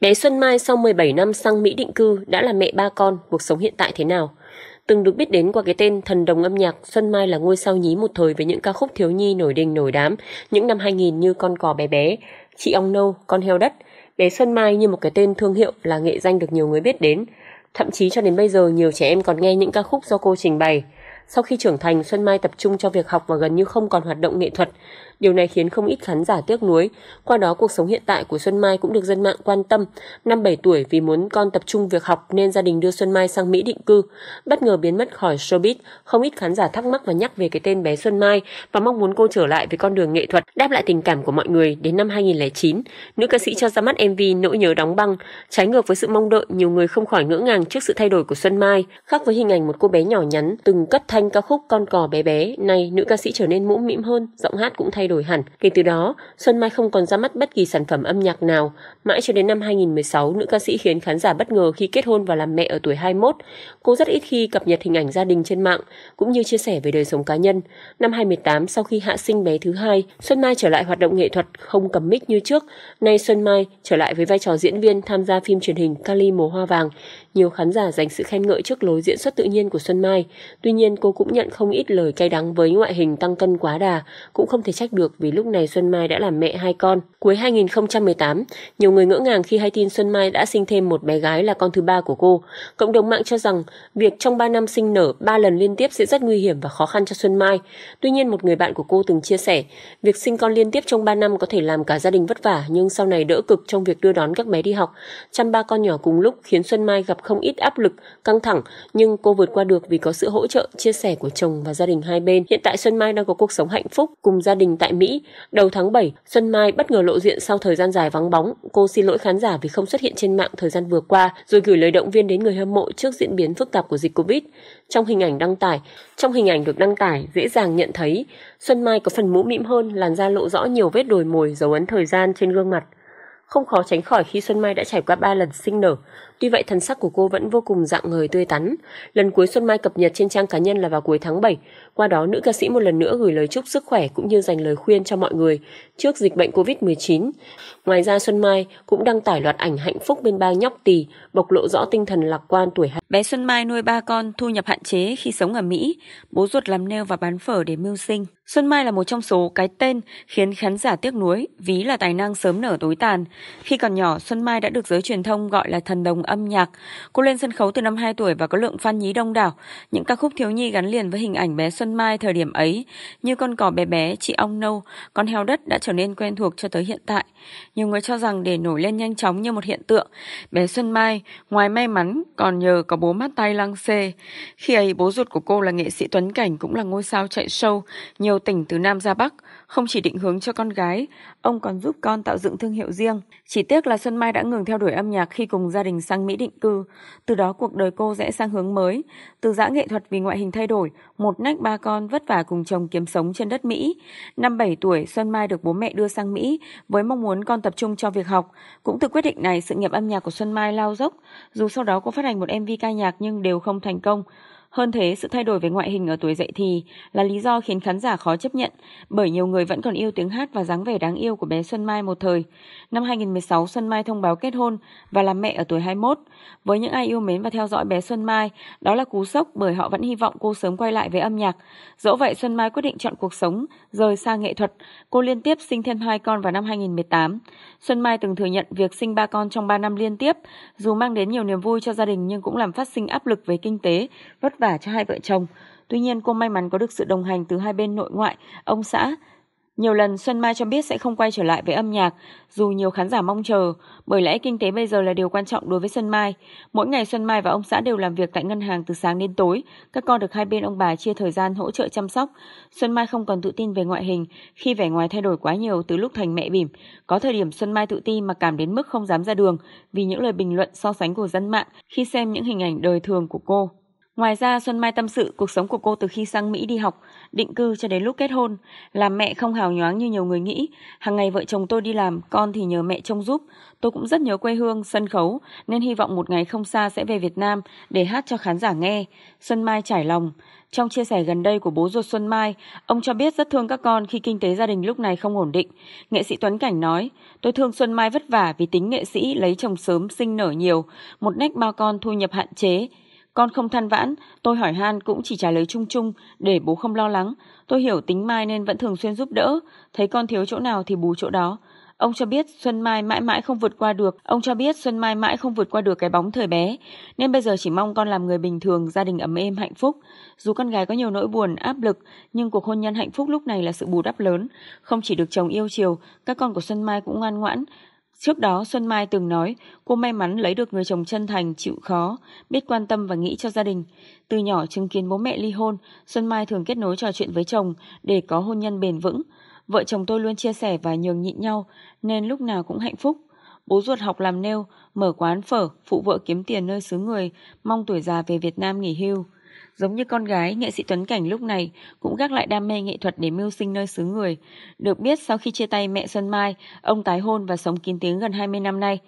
Bé Xuân Mai sau 17 năm sang Mỹ định cư đã là mẹ ba con, cuộc sống hiện tại thế nào? Từng được biết đến qua cái tên thần đồng âm nhạc, Xuân Mai là ngôi sao nhí một thời với những ca khúc thiếu nhi nổi đình nổi đám những năm 2000 như Con cò bé bé, Chị ong nâu, Con heo đất. Bé Xuân Mai như một cái tên thương hiệu là nghệ danh được nhiều người biết đến. Thậm chí cho đến bây giờ nhiều trẻ em còn nghe những ca khúc do cô trình bày. Sau khi trưởng thành, Xuân Mai tập trung cho việc học và gần như không còn hoạt động nghệ thuật. Điều này khiến không ít khán giả tiếc nuối. Qua đó, cuộc sống hiện tại của Xuân Mai cũng được dân mạng quan tâm. Năm 7 tuổi vì muốn con tập trung việc học nên gia đình đưa Xuân Mai sang Mỹ định cư. Bất ngờ biến mất khỏi showbiz, không ít khán giả thắc mắc và nhắc về cái tên bé Xuân Mai và mong muốn cô trở lại với con đường nghệ thuật, đáp lại tình cảm của mọi người đến năm 2009. Nữ ca sĩ cho ra mắt MV Nỗi nhớ đóng băng, trái ngược với sự mong đợi, nhiều người không khỏi ngỡ ngàng trước sự thay đổi của Xuân Mai, khác với hình ảnh một cô bé nhỏ nhắn từng cất thay thanh ca khúc Con cò bé bé, nay nữ ca sĩ trở nên mũm mĩm hơn, giọng hát cũng thay đổi hẳn. Kể từ đó, Xuân Mai không còn ra mắt bất kỳ sản phẩm âm nhạc nào. Mãi cho đến năm 2016, nữ ca sĩ khiến khán giả bất ngờ khi kết hôn và làm mẹ ở tuổi 21. Cô rất ít khi cập nhật hình ảnh gia đình trên mạng, cũng như chia sẻ về đời sống cá nhân. Năm 2018, sau khi hạ sinh bé thứ hai, Xuân Mai trở lại hoạt động nghệ thuật không cầm mic như trước. Nay Xuân Mai trở lại với vai trò diễn viên tham gia phim truyền hình Kali mùa Hoa Vàng. Nhiều khán giả dành sự khen ngợi trước lối diễn xuất tự nhiên của Xuân Mai. Tuy nhiên, cô cô cũng nhận không ít lời cay đắng với ngoại hình tăng cân quá đà, cũng không thể trách được vì lúc này Xuân Mai đã làm mẹ hai con. Cuối 2018, nhiều người ngỡ ngàng khi hay tin Xuân Mai đã sinh thêm một bé gái là con thứ ba của cô. Cộng đồng mạng cho rằng việc trong 3 năm sinh nở 3 lần liên tiếp sẽ rất nguy hiểm và khó khăn cho Xuân Mai. Tuy nhiên, một người bạn của cô từng chia sẻ, việc sinh con liên tiếp trong 3 năm có thể làm cả gia đình vất vả nhưng sau này đỡ cực trong việc đưa đón các bé đi học. Chăm ba con nhỏ cùng lúc khiến Xuân Mai gặp không ít áp lực, căng thẳng nhưng cô vượt qua được vì có sự hỗ trợ chia sẻ sẻ của chồng và gia đình hai bên. Hiện tại Xuân Mai đang có cuộc sống hạnh phúc cùng gia đình tại Mỹ. Đầu tháng 7, Xuân Mai bất ngờ lộ diện sau thời gian dài vắng bóng. Cô xin lỗi khán giả vì không xuất hiện trên mạng thời gian vừa qua, rồi gửi lời động viên đến người hâm mộ trước diễn biến phức tạp của dịch Covid. Trong hình ảnh đăng tải, trong hình ảnh được đăng tải dễ dàng nhận thấy Xuân Mai có phần mũ mĩm hơn, làn da lộ rõ nhiều vết đồi mồi dấu ấn thời gian trên gương mặt. Không khó tránh khỏi khi Xuân Mai đã trải qua ba lần sinh nở, Tuy vậy thần sắc của cô vẫn vô cùng dạng người tươi tắn. Lần cuối Xuân Mai cập nhật trên trang cá nhân là vào cuối tháng 7. Qua đó nữ ca sĩ một lần nữa gửi lời chúc sức khỏe cũng như dành lời khuyên cho mọi người trước dịch bệnh Covid-19. Ngoài ra Xuân Mai cũng đăng tải loạt ảnh hạnh phúc bên ba nhóc tỳ, bộc lộ rõ tinh thần lạc quan tuổi hạnh. Bé Xuân Mai nuôi ba con, thu nhập hạn chế khi sống ở Mỹ, bố ruột làm nêu và bán phở để mưu sinh. Xuân Mai là một trong số cái tên khiến khán giả tiếc nuối, ví là tài năng sớm nở tối tàn. Khi còn nhỏ, Xuân Mai đã được giới truyền thông gọi là thần đồng âm nhạc. Cô lên sân khấu từ năm 2 tuổi và có lượng fan nhí đông đảo. Những ca khúc thiếu nhi gắn liền với hình ảnh bé Xuân Mai thời điểm ấy, như con cò bé bé, chị ong nâu, con heo đất đã trở nên quen thuộc cho tới hiện tại. Nhiều người cho rằng để nổi lên nhanh chóng như một hiện tượng, bé Xuân Mai ngoài may mắn còn nhờ có bố mắt tay lăng xê. Khi ấy bố ruột của cô là nghệ sĩ Tuấn Cảnh cũng là ngôi sao chạy show nhiều tỉnh từ Nam ra Bắc. Không chỉ định hướng cho con gái, ông còn giúp con tạo dựng thương hiệu riêng. Chỉ tiếc là Xuân Mai đã ngừng theo đuổi âm nhạc khi cùng gia đình sang Mỹ định cư. Từ đó cuộc đời cô rẽ sang hướng mới. Từ giã nghệ thuật vì ngoại hình thay đổi, một nách ba con vất vả cùng chồng kiếm sống trên đất Mỹ. Năm 7 tuổi, Xuân Mai được bố mẹ đưa sang Mỹ với mong muốn con tập trung cho việc học. Cũng từ quyết định này, sự nghiệp âm nhạc của Xuân Mai lao dốc. Dù sau đó cô phát hành một MV ca nhạc nhưng đều không thành công. Hơn thế, sự thay đổi về ngoại hình ở tuổi dậy thì là lý do khiến khán giả khó chấp nhận, bởi nhiều người vẫn còn yêu tiếng hát và dáng vẻ đáng yêu của bé Xuân Mai một thời. Năm 2016, Xuân Mai thông báo kết hôn và làm mẹ ở tuổi 21. Với những ai yêu mến và theo dõi bé Xuân Mai, đó là cú sốc bởi họ vẫn hy vọng cô sớm quay lại với âm nhạc. Dẫu vậy, Xuân Mai quyết định chọn cuộc sống, rời xa nghệ thuật. Cô liên tiếp sinh thêm hai con vào năm 2018. Xuân Mai từng thừa nhận việc sinh ba con trong 3 năm liên tiếp, dù mang đến nhiều niềm vui cho gia đình nhưng cũng làm phát sinh áp lực về kinh tế, vất vả vả cho hai vợ chồng. Tuy nhiên cô may mắn có được sự đồng hành từ hai bên nội ngoại, ông xã. Nhiều lần Xuân Mai cho biết sẽ không quay trở lại với âm nhạc, dù nhiều khán giả mong chờ, bởi lẽ kinh tế bây giờ là điều quan trọng đối với Xuân Mai. Mỗi ngày Xuân Mai và ông xã đều làm việc tại ngân hàng từ sáng đến tối, các con được hai bên ông bà chia thời gian hỗ trợ chăm sóc. Xuân Mai không còn tự tin về ngoại hình khi vẻ ngoài thay đổi quá nhiều từ lúc thành mẹ bỉm. Có thời điểm Xuân Mai tự ti mà cảm đến mức không dám ra đường vì những lời bình luận so sánh của dân mạng khi xem những hình ảnh đời thường của cô. Ngoài ra, Xuân Mai tâm sự cuộc sống của cô từ khi sang Mỹ đi học, định cư cho đến lúc kết hôn. Làm mẹ không hào nhoáng như nhiều người nghĩ. Hàng ngày vợ chồng tôi đi làm, con thì nhờ mẹ trông giúp. Tôi cũng rất nhớ quê hương, sân khấu, nên hy vọng một ngày không xa sẽ về Việt Nam để hát cho khán giả nghe. Xuân Mai trải lòng. Trong chia sẻ gần đây của bố ruột Xuân Mai, ông cho biết rất thương các con khi kinh tế gia đình lúc này không ổn định. Nghệ sĩ Tuấn Cảnh nói, tôi thương Xuân Mai vất vả vì tính nghệ sĩ lấy chồng sớm, sinh nở nhiều, một nách bao con thu nhập hạn chế. Con không than vãn, tôi hỏi han cũng chỉ trả lời chung chung để bố không lo lắng. Tôi hiểu tính Mai nên vẫn thường xuyên giúp đỡ, thấy con thiếu chỗ nào thì bù chỗ đó. Ông cho biết Xuân Mai mãi mãi không vượt qua được, ông cho biết Xuân Mai mãi không vượt qua được cái bóng thời bé, nên bây giờ chỉ mong con làm người bình thường, gia đình ấm êm hạnh phúc. Dù con gái có nhiều nỗi buồn, áp lực, nhưng cuộc hôn nhân hạnh phúc lúc này là sự bù đắp lớn, không chỉ được chồng yêu chiều, các con của Xuân Mai cũng ngoan ngoãn, Trước đó Xuân Mai từng nói cô may mắn lấy được người chồng chân thành, chịu khó, biết quan tâm và nghĩ cho gia đình. Từ nhỏ chứng kiến bố mẹ ly hôn, Xuân Mai thường kết nối trò chuyện với chồng để có hôn nhân bền vững. Vợ chồng tôi luôn chia sẻ và nhường nhịn nhau nên lúc nào cũng hạnh phúc. Bố ruột học làm nêu, mở quán phở, phụ vợ kiếm tiền nơi xứ người, mong tuổi già về Việt Nam nghỉ hưu. Giống như con gái, nghệ sĩ Tuấn Cảnh lúc này cũng gác lại đam mê nghệ thuật để mưu sinh nơi xứ người. Được biết, sau khi chia tay mẹ Xuân Mai, ông tái hôn và sống kín tiếng gần 20 năm nay.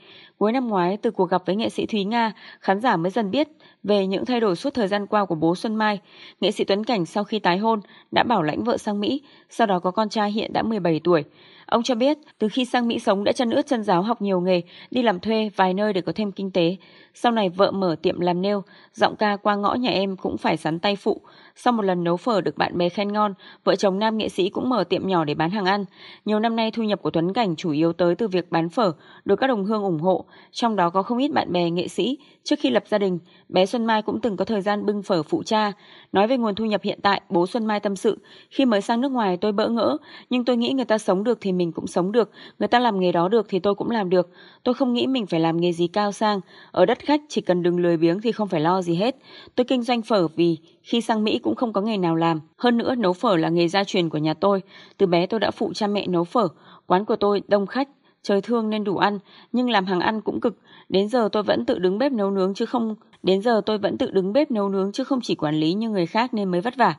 Cuối năm ngoái, từ cuộc gặp với nghệ sĩ Thúy Nga, khán giả mới dần biết về những thay đổi suốt thời gian qua của bố Xuân Mai. Nghệ sĩ Tuấn Cảnh sau khi tái hôn đã bảo lãnh vợ sang Mỹ, sau đó có con trai hiện đã 17 tuổi. Ông cho biết, từ khi sang Mỹ sống đã chân ướt chân giáo học nhiều nghề, đi làm thuê vài nơi để có thêm kinh tế. Sau này vợ mở tiệm làm nêu, giọng ca qua ngõ nhà em cũng phải sắn tay phụ. Sau một lần nấu phở được bạn bè khen ngon, vợ chồng nam nghệ sĩ cũng mở tiệm nhỏ để bán hàng ăn. Nhiều năm nay thu nhập của Tuấn Cảnh chủ yếu tới từ việc bán phở, được các đồng hương ủng hộ, trong đó có không ít bạn bè nghệ sĩ. Trước khi lập gia đình, bé Xuân Mai cũng từng có thời gian bưng phở phụ cha. Nói về nguồn thu nhập hiện tại, bố Xuân Mai tâm sự, khi mới sang nước ngoài tôi bỡ ngỡ, nhưng tôi nghĩ người ta sống được thì mình cũng sống được, người ta làm nghề đó được thì tôi cũng làm được. Tôi không nghĩ mình phải làm nghề gì cao sang, ở đất khách chỉ cần đừng lười biếng thì không phải lo gì hết. Tôi kinh doanh phở vì khi sang Mỹ cũng không có nghề nào làm. Hơn nữa, nấu phở là nghề gia truyền của nhà tôi. Từ bé tôi đã phụ cha mẹ nấu phở. Quán của tôi đông khách, trời thương nên đủ ăn, nhưng làm hàng ăn cũng cực. Đến giờ tôi vẫn tự đứng bếp nấu nướng chứ không đến giờ tôi vẫn tự đứng bếp nấu nướng chứ không chỉ quản lý như người khác nên mới vất vả.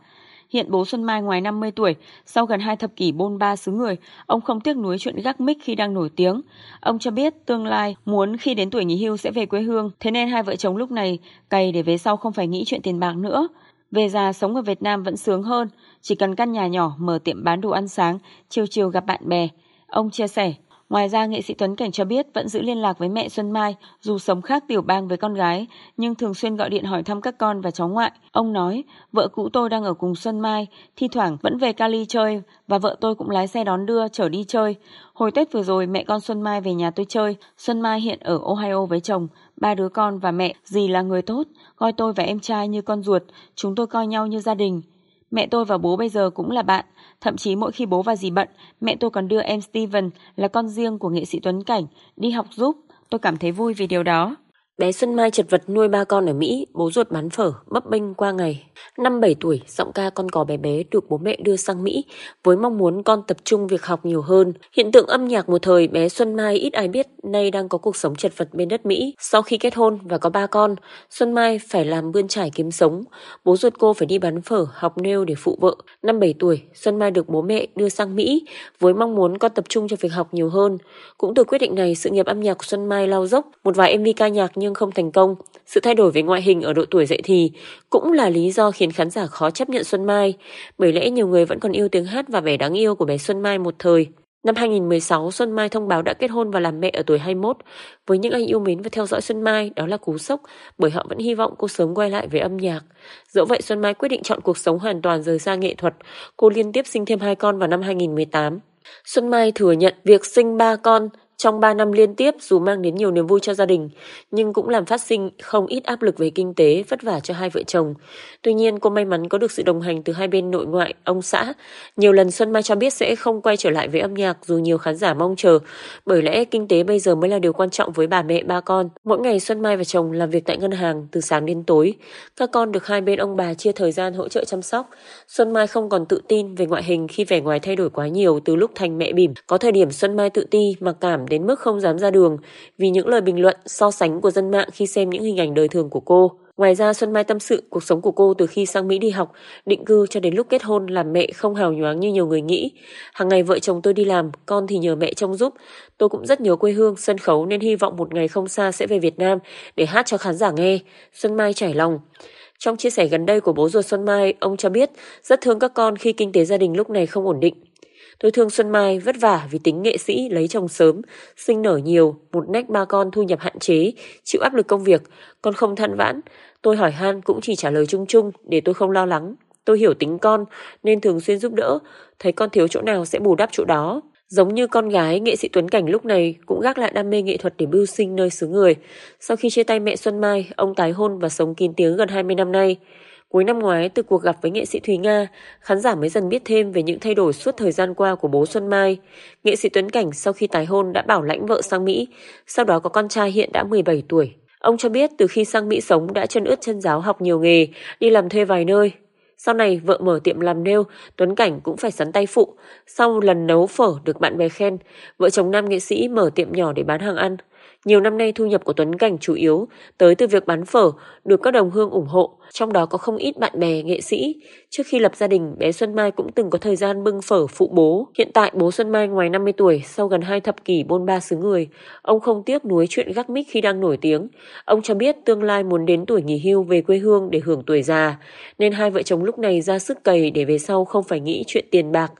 Hiện bố Xuân Mai ngoài 50 tuổi, sau gần hai thập kỷ bôn ba xứ người, ông không tiếc nuối chuyện gác mic khi đang nổi tiếng. Ông cho biết tương lai muốn khi đến tuổi nghỉ hưu sẽ về quê hương, thế nên hai vợ chồng lúc này cày để về sau không phải nghĩ chuyện tiền bạc nữa. Về già sống ở Việt Nam vẫn sướng hơn, chỉ cần căn nhà nhỏ mở tiệm bán đồ ăn sáng, chiều chiều gặp bạn bè. Ông chia sẻ, Ngoài ra, nghệ sĩ Tuấn Cảnh cho biết vẫn giữ liên lạc với mẹ Xuân Mai, dù sống khác tiểu bang với con gái, nhưng thường xuyên gọi điện hỏi thăm các con và cháu ngoại. Ông nói, vợ cũ tôi đang ở cùng Xuân Mai, thi thoảng vẫn về Cali chơi và vợ tôi cũng lái xe đón đưa, chở đi chơi. Hồi Tết vừa rồi, mẹ con Xuân Mai về nhà tôi chơi. Xuân Mai hiện ở Ohio với chồng, ba đứa con và mẹ, dì là người tốt, coi tôi và em trai như con ruột, chúng tôi coi nhau như gia đình. Mẹ tôi và bố bây giờ cũng là bạn, thậm chí mỗi khi bố và dì bận, mẹ tôi còn đưa em Steven là con riêng của nghệ sĩ Tuấn Cảnh đi học giúp, tôi cảm thấy vui vì điều đó. Bé Xuân Mai chật vật nuôi ba con ở Mỹ, bố ruột bán phở, bấp bênh qua ngày. Năm 7 tuổi, giọng ca con cò bé bé được bố mẹ đưa sang Mỹ với mong muốn con tập trung việc học nhiều hơn. Hiện tượng âm nhạc một thời bé Xuân Mai ít ai biết nay đang có cuộc sống chật vật bên đất Mỹ. Sau khi kết hôn và có ba con, Xuân Mai phải làm bươn trải kiếm sống. Bố ruột cô phải đi bán phở, học nêu để phụ vợ. Năm 7 tuổi, Xuân Mai được bố mẹ đưa sang Mỹ với mong muốn con tập trung cho việc học nhiều hơn. Cũng từ quyết định này, sự nghiệp âm nhạc của Xuân Mai lao dốc, một vài MV ca nhạc nhưng không thành công. Sự thay đổi về ngoại hình ở độ tuổi dậy thì cũng là lý do khiến khán giả khó chấp nhận Xuân Mai. Bởi lẽ nhiều người vẫn còn yêu tiếng hát và vẻ đáng yêu của bé Xuân Mai một thời. Năm 2016, Xuân Mai thông báo đã kết hôn và làm mẹ ở tuổi 21. Với những ai yêu mến và theo dõi Xuân Mai, đó là cú sốc bởi họ vẫn hy vọng cô sớm quay lại với âm nhạc. Dẫu vậy, Xuân Mai quyết định chọn cuộc sống hoàn toàn rời xa nghệ thuật. Cô liên tiếp sinh thêm hai con vào năm 2018. Xuân Mai thừa nhận việc sinh ba con trong 3 năm liên tiếp dù mang đến nhiều niềm vui cho gia đình, nhưng cũng làm phát sinh không ít áp lực về kinh tế vất vả cho hai vợ chồng. Tuy nhiên, cô may mắn có được sự đồng hành từ hai bên nội ngoại, ông xã. Nhiều lần Xuân Mai cho biết sẽ không quay trở lại với âm nhạc dù nhiều khán giả mong chờ, bởi lẽ kinh tế bây giờ mới là điều quan trọng với bà mẹ ba con. Mỗi ngày Xuân Mai và chồng làm việc tại ngân hàng từ sáng đến tối. Các con được hai bên ông bà chia thời gian hỗ trợ chăm sóc. Xuân Mai không còn tự tin về ngoại hình khi vẻ ngoài thay đổi quá nhiều từ lúc thành mẹ bỉm. Có thời điểm Xuân Mai tự ti mặc cảm đến mức không dám ra đường vì những lời bình luận so sánh của dân mạng khi xem những hình ảnh đời thường của cô. Ngoài ra, Xuân Mai tâm sự cuộc sống của cô từ khi sang Mỹ đi học, định cư cho đến lúc kết hôn làm mẹ không hào nhoáng như nhiều người nghĩ. Hàng ngày vợ chồng tôi đi làm, con thì nhờ mẹ trông giúp. Tôi cũng rất nhớ quê hương, sân khấu nên hy vọng một ngày không xa sẽ về Việt Nam để hát cho khán giả nghe. Xuân Mai trải lòng. Trong chia sẻ gần đây của bố ruột Xuân Mai, ông cho biết rất thương các con khi kinh tế gia đình lúc này không ổn định. Tôi thương Xuân Mai vất vả vì tính nghệ sĩ lấy chồng sớm, sinh nở nhiều, một nách ba con thu nhập hạn chế, chịu áp lực công việc, con không than vãn. Tôi hỏi han cũng chỉ trả lời chung chung để tôi không lo lắng. Tôi hiểu tính con nên thường xuyên giúp đỡ, thấy con thiếu chỗ nào sẽ bù đắp chỗ đó. Giống như con gái, nghệ sĩ Tuấn Cảnh lúc này cũng gác lại đam mê nghệ thuật để bưu sinh nơi xứ người. Sau khi chia tay mẹ Xuân Mai, ông tái hôn và sống kín tiếng gần 20 năm nay. Cuối năm ngoái, từ cuộc gặp với nghệ sĩ Thúy Nga, khán giả mới dần biết thêm về những thay đổi suốt thời gian qua của bố Xuân Mai. Nghệ sĩ Tuấn Cảnh sau khi tái hôn đã bảo lãnh vợ sang Mỹ, sau đó có con trai hiện đã 17 tuổi. Ông cho biết từ khi sang Mỹ sống đã chân ướt chân giáo học nhiều nghề, đi làm thuê vài nơi. Sau này vợ mở tiệm làm nêu, Tuấn Cảnh cũng phải sắn tay phụ. Sau lần nấu phở được bạn bè khen, vợ chồng nam nghệ sĩ mở tiệm nhỏ để bán hàng ăn. Nhiều năm nay thu nhập của Tuấn Cảnh chủ yếu tới từ việc bán phở, được các đồng hương ủng hộ trong đó có không ít bạn bè nghệ sĩ. Trước khi lập gia đình, bé Xuân Mai cũng từng có thời gian bưng phở phụ bố. Hiện tại bố Xuân Mai ngoài 50 tuổi, sau gần hai thập kỷ bôn ba xứ người, ông không tiếc nuối chuyện gác mic khi đang nổi tiếng. Ông cho biết tương lai muốn đến tuổi nghỉ hưu về quê hương để hưởng tuổi già, nên hai vợ chồng lúc này ra sức cày để về sau không phải nghĩ chuyện tiền bạc.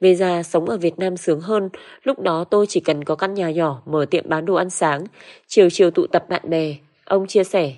Về già sống ở Việt Nam sướng hơn, lúc đó tôi chỉ cần có căn nhà nhỏ mở tiệm bán đồ ăn sáng, chiều chiều tụ tập bạn bè. Ông chia sẻ.